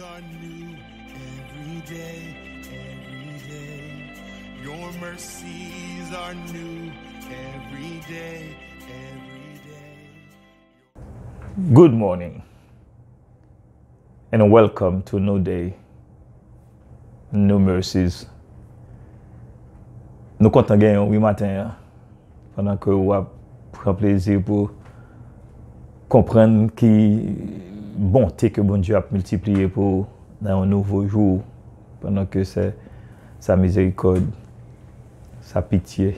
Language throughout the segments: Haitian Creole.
Your mercies are new every day, every day Your mercies are new every day, every day Good morning and welcome to New Day New Mercies Nou konta gen yon wimaten ya Fana ke wap preplezi pou kompren ki Bon te ke bon Diyo ap multipliye pou nan an nouvo jwo Pendan ke sa mizerikon, sa pitye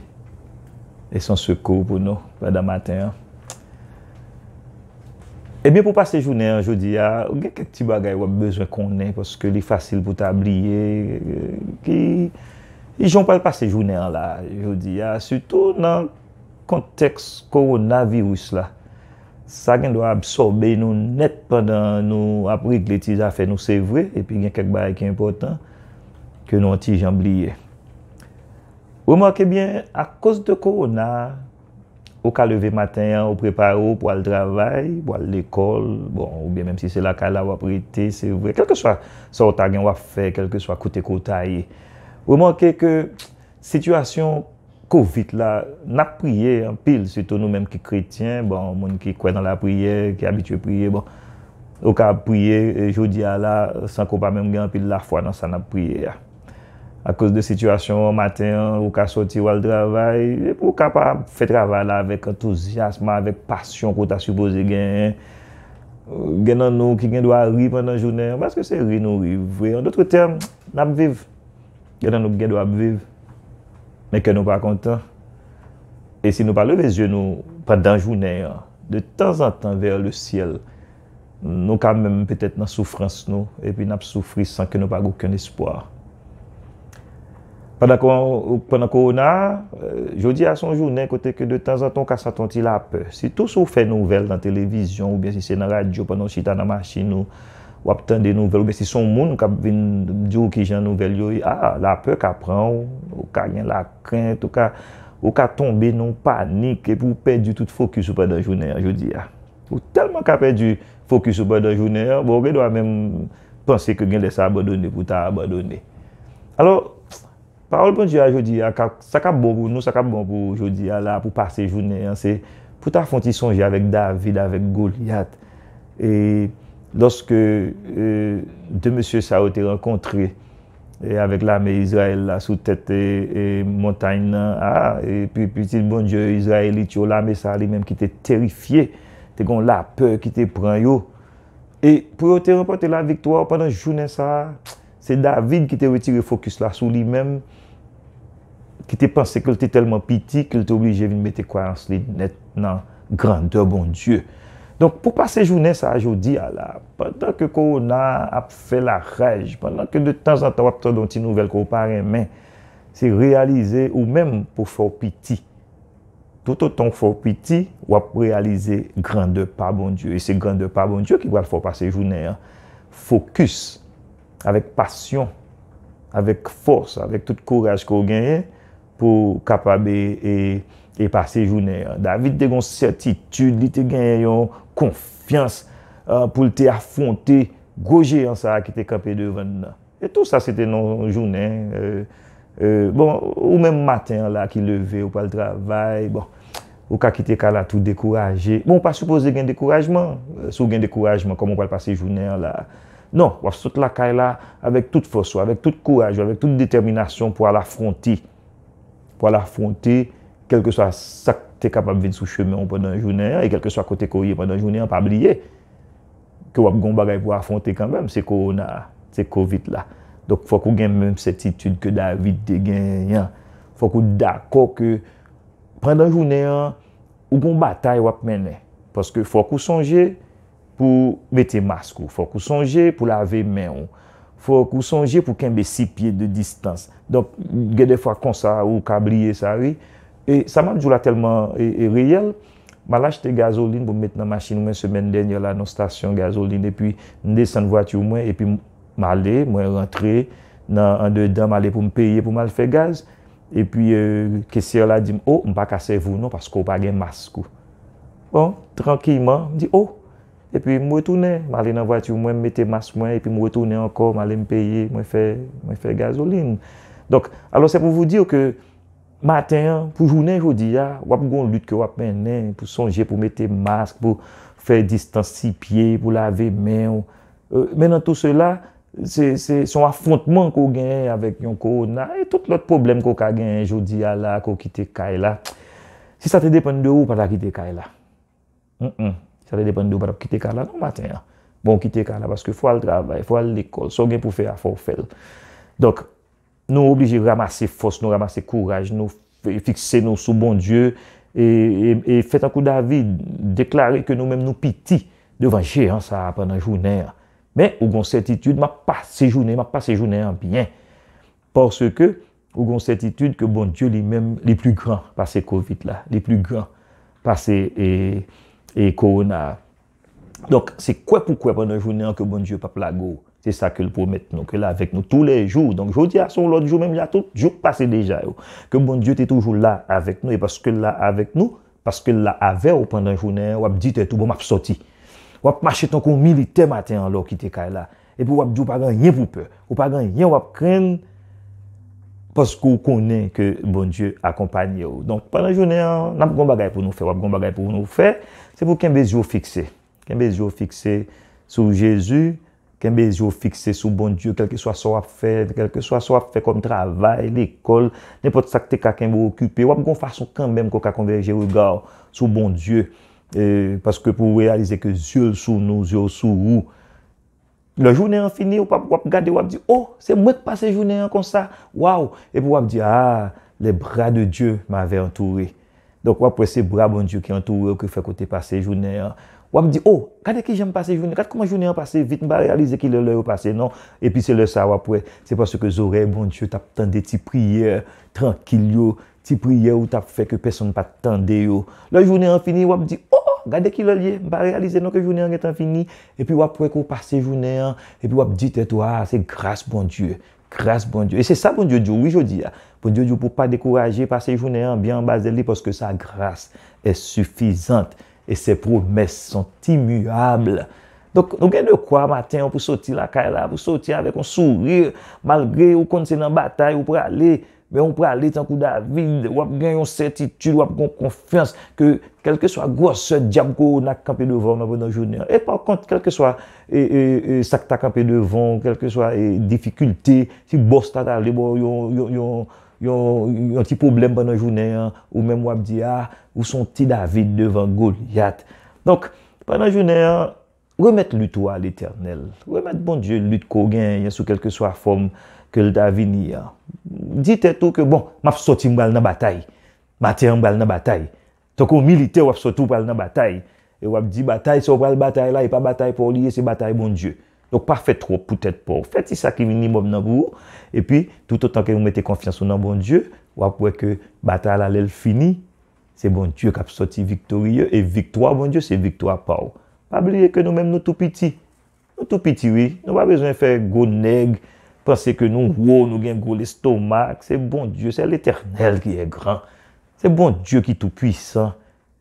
E san sekou pou nou, fè da maten E eh bi pou pase jounen an, jodi ya ah, Ou gen kek ti bagay wap bezwen konnen Poske li fasil pou ta blye Ki joun pal pase jounen an la Jodi ya, ah, suto nan konteks koronavirus la Sa gen do a absorbe nou net Pendan nou aprik letiz a fe nou se vwe Epi gen kek baye ki important Ke nou anti jamblije Ou manke bien A kos de korona Ou ka leve maten Ou preparo pou al travay Ou al lekol bon, Ou bien menm si se la kala wapri te Kelke swa sa otagen wap fe Kelke swa kote kota ye Ou manke ke situasyon COVID la, na priye anpil, suto nou menm ki kretyen, bon, moun ki kwen nan la priye, ki abitwe priye, bon. Ou ka priye, jodi a la, san ko pa menm gen anpil la fwa nan sa na priye ya. A kous de situasyon, ou maten, ou ka soti wale travay, ou ka pa fe travay la vek entuziasma, vek pasyon kouta supose gen. Gen nan nou ki gen do a rive anan jounen, baske se rive nou rive. En doutre tem, nan ap vive. Gen nan nou ki gen do ap vive. Mè kè nou pa kontan. E si nou pa leve zyon nou, padan jounen, de tan zan tan ver le siel, nou kamem pètè nan soufrans nou, epi nap soufri san kè nou pa gòkèn espoir. Padan kou an, padan kou an, jodi a euh, son jounen, kote kè de tan zan ton kasa ton ti lape. Si tous ou fè nouvel nan televizyon, ou bè si sè nan radyo, panon chita nan machin nou, Wap tan de nouvel. Mwen si son moun wap vin di ou ki jan nouvel yo. A ah, la pe kapran. Ou ka gen la krent. Ou ka tombe nou panik. E pou pe di tout fokus ou pa dan jounen an. Jou di ya. Ah. Ou telman ka pe di fokus ou pa dan jounen bon, an. Ou gen do bon a men mwen pense ke gen lesa abadone. Pou ta abadone. Alo. Parol pou di ya ah, jou di ya. Sa ka bon pou nou. Sa ka bon pou jou di ya la. Pou pase jounen an. Se pou ta fonte sonje avèk David, avèk Goliath. E... Lorske e, de monsye sa ou te renkontre e avek lame Yisrael la sou tete e, e montagne nan a, e pi piti bon dieu Yisrael li tjo lame sa li menm ki te terifiye, te kon la pe ki te pran yo. E pou ou te renkonte la viktorou panan jounen sa, se David ki te retire fokus la sou li menm, ki te panse ke lte telman piti, ke lte oblije vin mette kwaans li net nan grande bon dieu. Donk pou pase jounen sa ajo di a la, pandan ke korona ap fe la rej, pandan ke de tan an ta wap ton don ti nouvel ko par en men, se realize ou men pou for piti. Tout an ton for piti, wap realize grand de pa bon dieu. E se grand de pa bon dieu ki wap for pase jounen. Fokus, avek pasyon, avek fos, avek tout kouraj ko genye, pou kapabe e... E pase jounen, David te gon certitude, li te gen yon konfians euh, pou te afronte goje yon sa akite kapè devan nan. E tout sa, se te nan jounen, euh, euh, bon, ou men matin la ki leve, ou pal travay, bon, ou kakite ka la tout dekouraje, bon, pa suppose gen dekourajman, sou gen dekourajman, komon pal pase jounen la, non, wafsout la kay la, avèk tout foswa, avèk tout kouraj, avèk tout determinasyon pou al afronti, pou al afronti, kelke swa sak te kapab vin sou chemen ou pwenden jounen an, e kelke swa kote kouye pwenden jounen an, pabliye, ke wap goun bagay pou afonte kanbem, se korona, se kovid la. Dok fwa kou gen menm setitude ke David de genyan, fwa kou dako ke, pwenden jounen an, ou goun batay wap menen, paske fwa kou sonje pou mette mask ou, fwa kou sonje pou lave men ou, fwa kou sonje pou kenbe si pye de distanse, donk gede fwa konsa ou kabliye sa vi, E sa man jou la telman e, e riyel, ma la chete gazolin pou met nan machin mwen semen den, yo la nan stasyon gazolin, e pi mde san vwatu mwen, e pi ma le, mwen rentre, nan an de dan, mwen le pou mpeye pou mwen le fe gaz, e pi e, kesye la di m, oh, mpa kasevou non, pasko mpa gen mas kou. Bon, trankiyman, mdi oh, e pi mwetounen, mwen le nan vwatu mwen, mwete mas mwen, e pi mwetounen anko, mwen le mpeye, mwen fe gazolin. Donk, alo se pou vwou dir ke, Maten, pou jounen jodi ya, ah, wap goun lut ke wap mennen, pou sonje pou mette mask, pou fe distansipye, pou lave men. Euh, Menan tout cela, son affontman ko genye avèk yon korona, et tout l'ot problem ko ka genye jodi ya la, ko kite kaya la. Si sa te depen de ou, pata kite kaya la. Si sa te depen de ou, pata kite kaya la nan maten. Bon kite kaya la, paske fwa l travay, fwa l ekol, so gen pou fe a for fel. Donk. nous obligés de ramasser force, nous ramasser courage, nous fixer nous sous bon Dieu et, e, e et, un coup David, déclarer que nous-mêmes nous pitié devant géant ça pendant la journée. Mais au une certitude, m'a pas séjourné, m'a pas séjourné en bien. Parce que, au grand certitude que bon Dieu est même les plus grands, par ces Covid là, les plus grands, par et, et Corona. Donc, c'est quoi pourquoi pendant journée que bon Dieu pas plago? C'est ça que le promet nous, que là avec nous tous les jours. Donc, je dis à son l'autre jour, même il a tout jour passé déjà. Que bon Dieu est toujours là avec nous. Et parce que là avec nous, parce que là avec nous pendant la journée, on dit tout bon, m'a sorti. On marché tant qu'on militaire matin, alors qui était là. Et puis, on dit, pas rien pour peur. Ou pas rien, crainte. craindre. Parce qu'on connaît que bon Dieu accompagne. Donc, pendant la journée, on a un choses pour nous faire. On a un pour nous faire. C'est pour qu'un baiser fixé. Qu'un baiser fixé sur Jésus qu'un yeux fixé sur bon Dieu, quel que soit ce qu'on fait, quel que soit ce qu'on fait comme travail, l'école, n'importe ce que vous occupez, occupé, ou une façon quand même qu'on a converger regard sur bon Dieu. parce que pour réaliser que Dieu sous nous, Dieu sous nous, le n'est pas fini, ou pas, regarder, ou dire, oh, c'est moi qui passe le jour comme ça, waouh! Et vous on dit, ah, les bras de Dieu m'avaient entouré. Donk wapwè se bra bon Diyo ki an tou wè ou ki fè kote pase jounè an. Wap di, oh, gade ki jèm pase jounè an, gade koman jounè an pase vit, mba realize ki lè lè ou pase nan. Epi se lè sa wapwè, se paske Zorè, bon Diyo, tap tende ti priye, tranquil yo, ti priye ou tap fè ke person pa tende yo. Lè jounè an fini, wap di, oh, oh, gade ki lè lè, mba realize nan ke jounè an getan fini. Epi wapwè kou pase jounè an, epi wapdite to, ah, se grase bon Diyo. grâce bon Dieu. Et c'est ça bon Dieu dit, oui je dis. Hein. Bon Dieu Dieu pour pas décourager, passer journée en hein, bien en bas de lui parce que sa grâce est suffisante et ses promesses sont immuables. Donc, nous avons de quoi matin pour sortir la caille, pour sortir avec un sourire, malgré ou qu'on la bataille, ou pour aller Men ou pralit an kou David, wap gen yon certitude, wap ah, kon konfians, ke kelke swa gwa sè diyam kou na kampe devan mwen bonan jounen. E pa kont, kelke swa sakta kampe devan, kelke swa e difikulte, si bosta ta li bon yon ti problem banan jounen, ou men wap diya, ou son ti David devan goun yat. Donk, banan jounen, remet lutwa l'eternel. Remet bon diyo lut kou gen yon sou kelke swa form ke l'da viniyan. Di te tou ke bon, ma fsoti mbal nan batay. Matè mbal nan batay. Toko milite wap sotou pral nan batay. E wap di batay, se wap pral batay la, e pa batay pou liye, se batay bon Diyo. Donk pa fè tro, pou tèt pou. Fè ti sakrimi ni mbob nan bou. E pi, tout an tan ke mw mette konfianson nan bon Diyo, wap wè ke batay lalèl fini, se bon Diyo kap soti viktoriyo, e viktorwa bon Diyo, se viktorwa pou. Pa bè liye ke nou mèm nou tou piti. Nou tou piti, wè. Nou wap bezwen fè gounèg, Pense ke nou wou, nou gen gou lestomak. Se bon Diyo, se l'Eternel ki e gran. Se bon Diyo ki tou pwisan.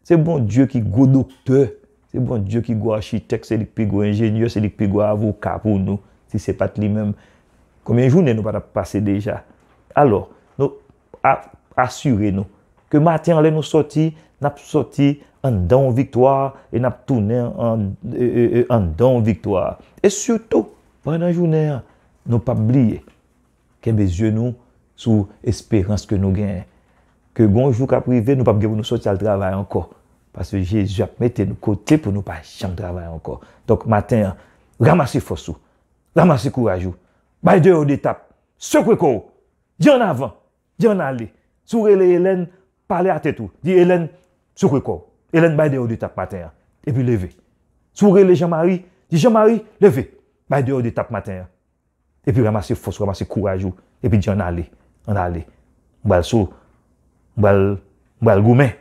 Se bon Diyo ki gou dokte. Se bon Diyo ki gou architek, se li kpe gou enjenye, se li kpe gou avou kapou nou. Se se pat li mem. Koumyen jounen nou pat ap pase deja. Alo, nou ap asyre nou. Ke mati anle nou soti, nap soti an dan viktoar. E nap tounen an euh, euh, euh, dan viktoar. E soto, banan jounen an. Nou pa bliye kebe zyonou sou espérans ke nou genye. Ke bonjou ka prive, nou pa bge pou nou soti al dravay anko. Paswe Jezu ap mette nou kote pou nou pa chan dravay anko. Donk matin, ramasi fosou, ramasi kourajou. Bay de ou de tap, soukwe kou, di an avan, di an ale. Sourele Helen, pale atetou, di Helen, soukwe kou. Helen bay de ou de tap matin an, epi leve. Sourele Jean-Marie, di Jean-Marie, leve. Bay de ou de tap matin an. epi rama se fos, rama se kouaj ou, epi di an ale, an ale. Mbwal sou, mbwal, mbwal goumen.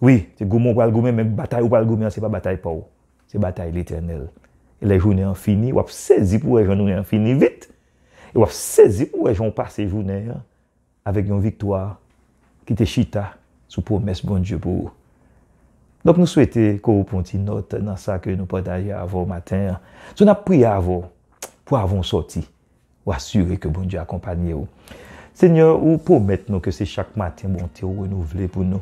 Oui, se goumen, mbwal goumen, men batay ou mbwal goumen, se pa batay pa ou. Se batay l'Eternel. E le jounen an fini, wap sezi pou e jounen an fini, vit. E wap sezi pou e joun pas se jounen, avek yon viktoua, ki te chita, sou promes bon Djebou. Dok nou souete kou pou ti note nan sa ke nou potaje avon matin. Sou na pri avon, pou avon soti, ou assurer que bon Dieu accompagne vous. Seigneur, ou promettre nous que c'est chaque matin bon Dieu renouvelé pour nous.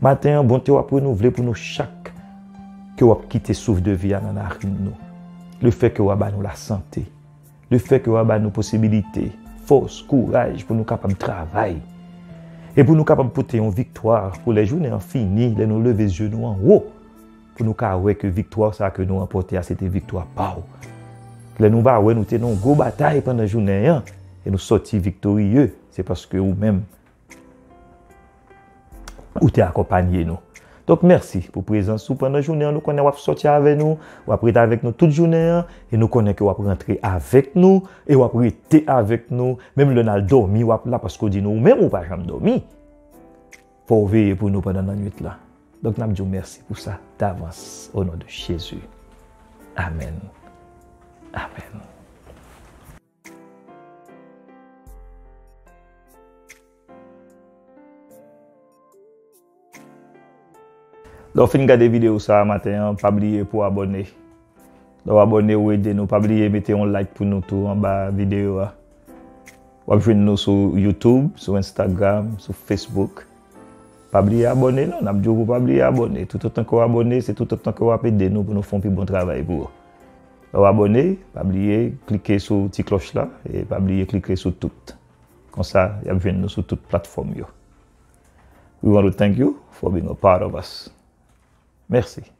Matin, bon Dieu renouvelé pour nous chaque que vous le souffle de vie dans la nous. Le fait que vous nous la santé, le fait que vous nous possibilités, force, courage pour nous capables de travailler. Et pour nous capables de porter une victoire pour les journées infinies, les nous lever les genoux en haut pour nous carouer que victoire ça que nous emporter à cette victoire que nous avons nous une grande bataille pendant la journée. Et nous sortis victorieux. C'est parce que vous-même, vous accompagné nous. Donc, merci pour présence pendant la journée. Nous connaissons que vous sortir avec nous. Vous sommes avec nous toute la journée. Et nous connaissons que vous rentrer avec nous. Et vous avez avec nous. Même le nous avons dormi, là parce que nous même on pas jamais dormir Pour veiller pour nous pendant la nuit Donc, nous vous merci pour ça d'avance. Au nom de Jésus. Amen. Amen. Lò fin gade videyo sa a maten, an pabliye pou abone. Lò abone ou e denou, pabliye mette yon like pou nou tou an ba videyo a. Wabifwene nou sou YouTube, sou Instagram, sou Facebook. Pabliye abone nou, nan apjou pou pabliye abone. Tout an kon abone, se tout an kon wapede nou, pou nou fon pi bon travay pou ou. vous abonner, pas oublier, cliquer sur la petite cloche là et pas oublier cliquer sur tout. Comme ça, il y sur toute plateforme. We want to thank you for being a part of us. Merci.